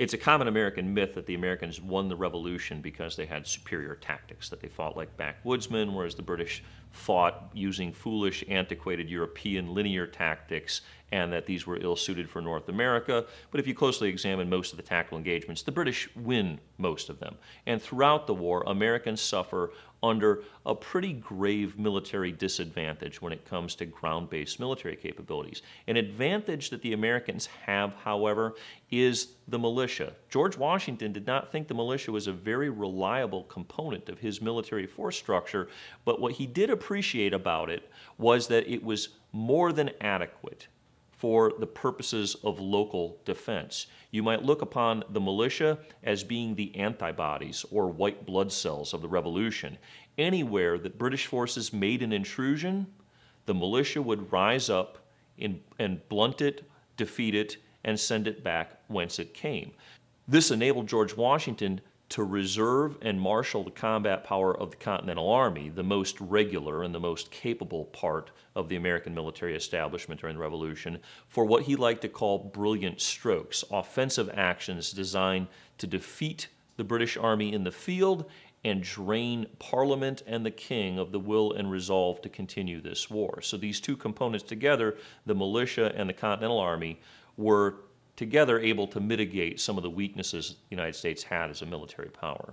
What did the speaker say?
It's a common American myth that the Americans won the Revolution because they had superior tactics, that they fought like backwoodsmen, whereas the British fought using foolish, antiquated European linear tactics and that these were ill suited for North America. But if you closely examine most of the tactical engagements, the British win most of them. And throughout the war, Americans suffer under a pretty grave military disadvantage when it comes to ground based military capabilities. An advantage that the Americans have, however, is the militia. George Washington did not think the militia was a very reliable component of his military force structure, but what he did appreciate about it was that it was more than adequate for the purposes of local defense. You might look upon the militia as being the antibodies or white blood cells of the revolution. Anywhere that British forces made an intrusion, the militia would rise up and blunt it, defeat it, and send it back whence it came. This enabled George Washington to reserve and marshal the combat power of the Continental Army, the most regular and the most capable part of the American military establishment during the Revolution, for what he liked to call brilliant strokes, offensive actions designed to defeat the British Army in the field and drain Parliament and the King of the will and resolve to continue this war. So these two components together, the militia and the Continental Army, were together able to mitigate some of the weaknesses the United States had as a military power.